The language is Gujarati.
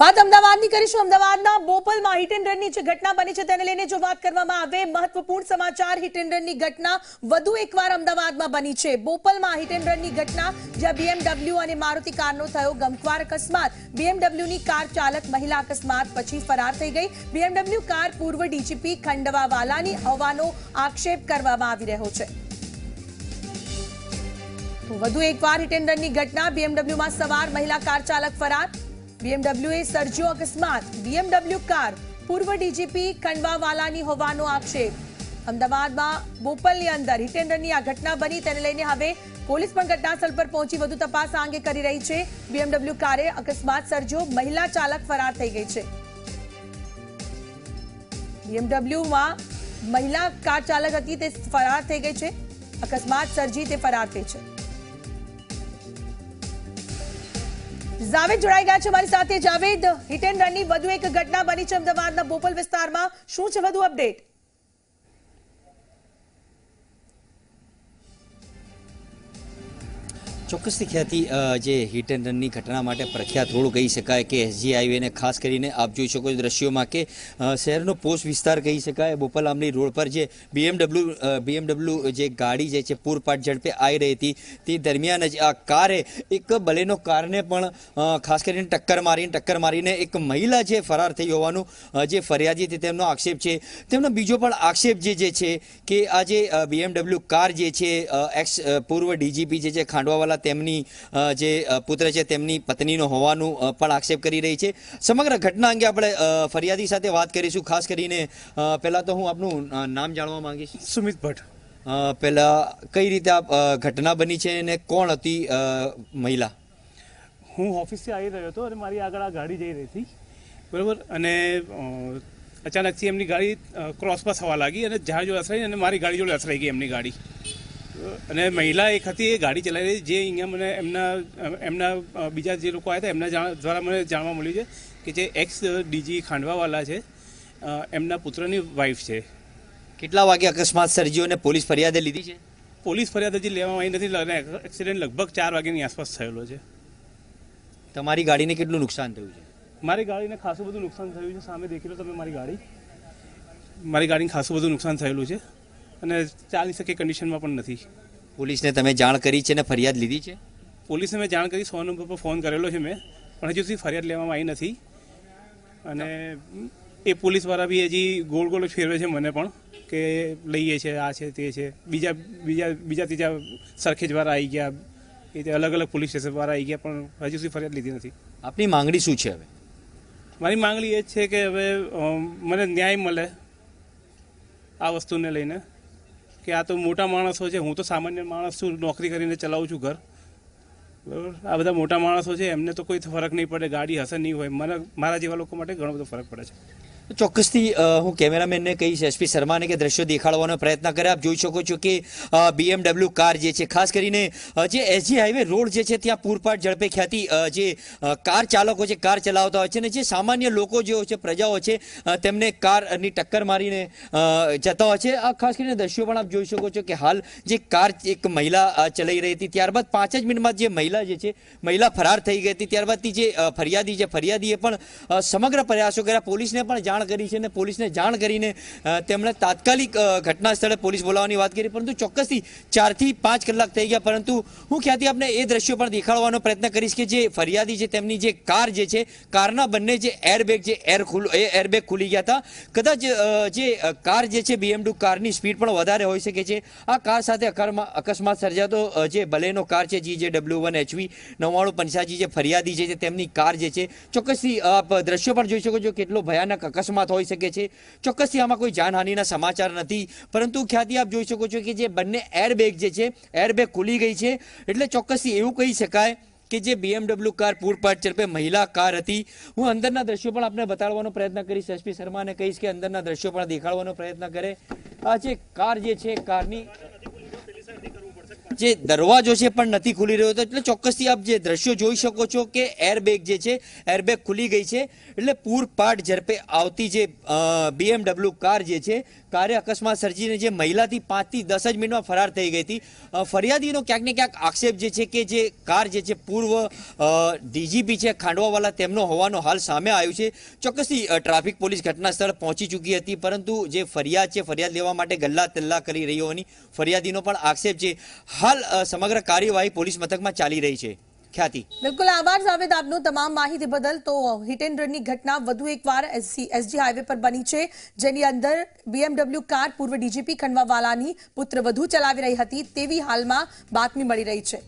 વાત અમદાવાદની કરીશું અમદાવાદના બોપલમાં હિટ એન્ડ રનની જે ઘટના બની છે તેને લઈને જો વાત કરવામાં આવે મહત્વપૂર્ણ સમાચાર હિટ એન્ડ રનની ઘટના વધુ એકવાર અમદાવાદમાં બની છે બોપલમાં હિટ એન્ડ રનની ઘટના જ્યાં બીએમડબલ્યુ અને મારુતિ કારનો થયો ગમખ્વાર અકસ્માત બીએમડબલ્યુની કાર ચાલક મહિલા અકસ્માત પછી ફરાર થઈ ગઈ બીએમડબલ્યુ કાર પૂર્વ ડીજીપી ખંડવાવાલાની હોવાનો આક્ષેપ કરવામાં આવી રહ્યો છે વધુ એકવાર હિટ એન્ડ રનની ઘટના બીએમડબલ્યુમાં સવાર મહિલા કાર ચાલક ફરાર બીએમડબલ્યુ એ સર્જ્યો અકસ્માત બીએમડબલ્યુ કાર પૂર્વ ડીજીપી ખંડવાવાલાની હોવાનો આક્ષેપ અમદાવાદમાં બોપલની અંદર હિતેન્દ્રની આ ઘટના બની તેને લઈને હવે પોલીસ પણ ઘટનાસ્થળ પર પહોંચી વધુ તપાસ આ અંગે કરી રહી છે બીએમડબ્લ્યુ કારે અકસ્માત સર્જ્યો મહિલા ચાલક ફરાર થઈ ગઈ છે બીએમડબલ્યુમાં મહિલા કાર ચાલક હતી તે ફરાર થઈ ગઈ છે અકસ્માત સર્જી તે ફરાર થઈ છે જાવેદ જોડાઈ ગયા છે અમારી સાથે જાવેદ હિટ એન્ડ રનની વધુ એક ઘટના બની છે અમદાવાદના બોપલ વિસ્તારમાં શું છે વધુ અપડેટ ચોક્કસથી ખ્યાતિ જે હિટ એન્ડ રનની ઘટના માટે પ્રખ્યાત રોડ કહી શકાય કે એસજી હાઈવેને ખાસ કરીને આપ જોઈ શકો છો દ્રશ્યોમાં કે શહેરનો પોસ્ટ વિસ્તાર કહી શકાય બોપલામલી રોડ પર જે બીએમડબલ્યુ બીએમડબલ્યુ જે ગાડી જે છે પૂરપાટ ઝડપે આવી રહી હતી તે દરમિયાન જ આ કારે એક બલેનો કારને પણ ખાસ કરીને ટક્કર મારીને ટક્કર મારીને એક મહિલા જે ફરાર થઈ હોવાનું જે ફરિયાદી તેમનો આક્ષેપ છે તેમનો બીજો પણ આક્ષેપ જે છે કે આ જે બીએમડબલ્યુ કાર જે છે એક્સ પૂર્વ ડીજીપી જે છે ખાંડવાવાલા તેમની જે પુત્ર છે તેમની પત્નીનો હોવાનું પણ આક્ષેપ કરી રહી છે સમગ્ર ઘટના અંગે આપણે ફરિયાદી સાથે વાત કરીશું ખાસ કરીને પહેલાં તો હું આપનું નામ જાણવા માંગીશ સુમિત ભટ્ટ પહેલાં કઈ રીતે આ ઘટના બની છે અને કોણ હતી મહિલા હું ઓફિસથી આવી રહ્યો હતો અને મારી આગળ આ ગાડી જઈ રહી હતી બરાબર અને અચાનકથી એમની ગાડી ક્રોસ પર થવા લાગી અને જહાજો અથડાઈ અને મારી ગાડી જોડે અથડાઈ ગઈ એમની ગાડી અને મહિલા એક હતી એ ગાડી ચલાવી રહી જે અહીંયા મને એમના એમના બીજા જે લોકો આવ્યા હતા એમના દ્વારા મને જાણવા મળ્યું છે કે જે એક્સ ડીજી ખાંડવાવાલા છે એમના પુત્રની વાઈફ છે કેટલા વાગે અકસ્માત સર્જ્યો અને પોલીસ ફરિયાદે લીધી છે પોલીસ ફરિયાદ હજી લેવામાં આવી નથી અને એક્સિડન્ટ લગભગ ચાર વાગ્યાની આસપાસ થયેલો છે તમારી ગાડીને કેટલું નુકસાન થયું છે મારી ગાડીને ખાસું બધું નુકસાન થયું છે સામે દેખી લો તમે મારી ગાડી મારી ગાડીને ખાસું બધું નુકસાન થયેલું છે અને ચાલી શકે કન્ડિશનમાં પણ નથી પોલીસને તમે જાણ કરી છે ને ફરિયાદ લીધી છે પોલીસને મેં જાણ કરી સો નંબર પર ફોન કરેલો છે મેં પણ હજુ સુધી ફરિયાદ લેવામાં આવી નથી અને એ પોલીસવાળા બી હજી ગોળ ગોળ ફેરવે છે મને પણ કે લઈએ છે આ છે તે છે બીજા બીજા બીજા ત્રીજા સરખેજવાળા આવી ગયા એ અલગ અલગ પોલીસ સ્ટેશનવાળા આવી ગયા પણ હજુ સુધી ફરિયાદ લીધી નથી આપની માંગણી શું છે હવે મારી માંગણી એ છે કે હવે મને ન્યાય મળે આ વસ્તુને લઈને કે આ તો મોટા માણસો છે હું તો સામાન્ય માણસ છું નોકરી કરીને ચલાવું છું ઘર બરાબર આ બધા મોટા માણસો છે એમને તો કોઈ ફરક નહીં પડે ગાડી હશે નહીં હોય મને મારા જેવા લોકો માટે ઘણો બધો ફરક પડે છે ચોક્કસથી હું કેમેરામેનને કહીશ એસપી શર્માને કે દ્રશ્યો દેખાડવાનો પ્રયત્ન કરે આપ જોઈ શકો છો કે બીએમડબલ્યુ કાર જે છે ખાસ કરીને જે એસજી હાઈવે રોડ જે છે ત્યાં પૂરપાટ ઝડપે ખ્યાતિ જે કાર ચાલકો છે કાર ચલાવતા હોય છે અને જે સામાન્ય લોકો જે છે પ્રજાઓ છે તેમને કારની ટક્કર મારીને જતા હોય છે આ ખાસ કરીને દ્રશ્યો પણ આપ જોઈ શકો છો કે હાલ જે કાર એક મહિલા ચલાવી રહી હતી ત્યારબાદ પાંચ જ મિનિટમાં જે મહિલા જે છે મહિલા ફરાર થઈ ગઈ હતી ત્યારબાદ જે ફરિયાદી જે ફરિયાદીએ પણ સમગ્ર પ્રયાસો કર્યા પોલીસને પણ જાણ જાણ કરી છે અને પોલીસને જાણ કરીને તેમણે તાત્કાલિક ઘટના સ્થળે પોલીસ બોલાવવાની વાત કરી પરંતુ ચોક્કસથી ચારથી પાંચ કલાક થઈ ગયા પરંતુ હું ક્યાંથી આપને એ દ્રશ્યો પણ દેખાડવાનો પ્રયત્ન કરીશ કે જે ફરિયાદી છે તેમની જે કાર જે છે કારના બંને જે એરબેગ જે એર ખુલ એરબેગ ખુલી ગયા હતા કદાચ જે કાર જે છે બીએમડબ્લ્યુ કારની સ્પીડ પણ વધારે હોઈ શકે છે આ કાર સાથે અકસ્માત સર્જાતો જે બલેનો કાર છે જી જે ડબલ્યુ વન એચવી નવ્વાણું પંચાજી જે ફરિયાદી છે તેમની કાર જે છે ચોક્કસથી આપ દ્રશ્યો પણ જોઈ શકો છો કેટલો ભયાનક અકસ્માત અકસ્માત હોઈ શકે છે ચોક્કસથી આમાં કોઈ જાનહાનિના સમાચાર નથી પરંતુ ખ્યાતિ આપ જોઈ શકો છો કે જે બંને એરબેગ જે છે એરબેગ ખુલી ગઈ છે એટલે ચોક્કસથી એવું કહી શકાય કે જે બીએમડબલ્યુ કાર પૂરપાટ ઝડપે મહિલા કાર હતી હું અંદરના દ્રશ્યો પણ આપને બતાડવાનો પ્રયત્ન કરીશ એસપી શર્માને કહીશ કે અંદરના દ્રશ્યો પણ દેખાડવાનો પ્રયત્ન કરે આ જે કાર જે છે કારની જે દરવાજો છે પણ નથી ખુલી રહ્યો હતો એટલે ચોક્કસથી આપ જે દ્રશ્યો જોઈ શકો છો કે એરબેગ જે છે એરબેગ ખુલી ગઈ છે એટલે પૂરપાટ ઝડપે આવતી જે બીએમડબલ્યુ કાર જે છે કારે અકસ્માત સર્જીને જે મહિલાથી પાંચથી દસ જ મિનિટમાં ફરાર થઈ ગઈ હતી ફરિયાદીનો ક્યાંક ને ક્યાંક આક્ષેપ જે છે કે જે કાર જે છે પૂર્વ ડીજીપી છે ખાંડવાવાલા તેમનો હોવાનો હાલ સામે આવ્યો છે ચોક્કસથી ટ્રાફિક પોલીસ ઘટના સ્થળ પહોંચી ચૂકી હતી પરંતુ જે ફરિયાદ છે ફરિયાદ લેવા માટે ગલ્લા તલ્લા કરી રહ્યો હોવાની ફરિયાદીનો પણ આક્ષેપ છે હા હાલ સમગ્ર કાર્યવાહી પોલીસ મથકમાં ચાલી રહી છે ખ્યાતિ બિલકુલ આભાર જાવેદ આપનો તમામ માહિતી બદલ તો હિટ એન્ડ રનની ઘટના વધુ એકવાર એસજી હાઈવે પર બની છે જેની અંદર બીએમડબલ્યુ કાર પૂર્વ ડીજીપી ખંડવાવાલાની પુત્ર વધુ ચલાવી રહી હતી તેવી હાલમાં બાતમી મળી રહી છે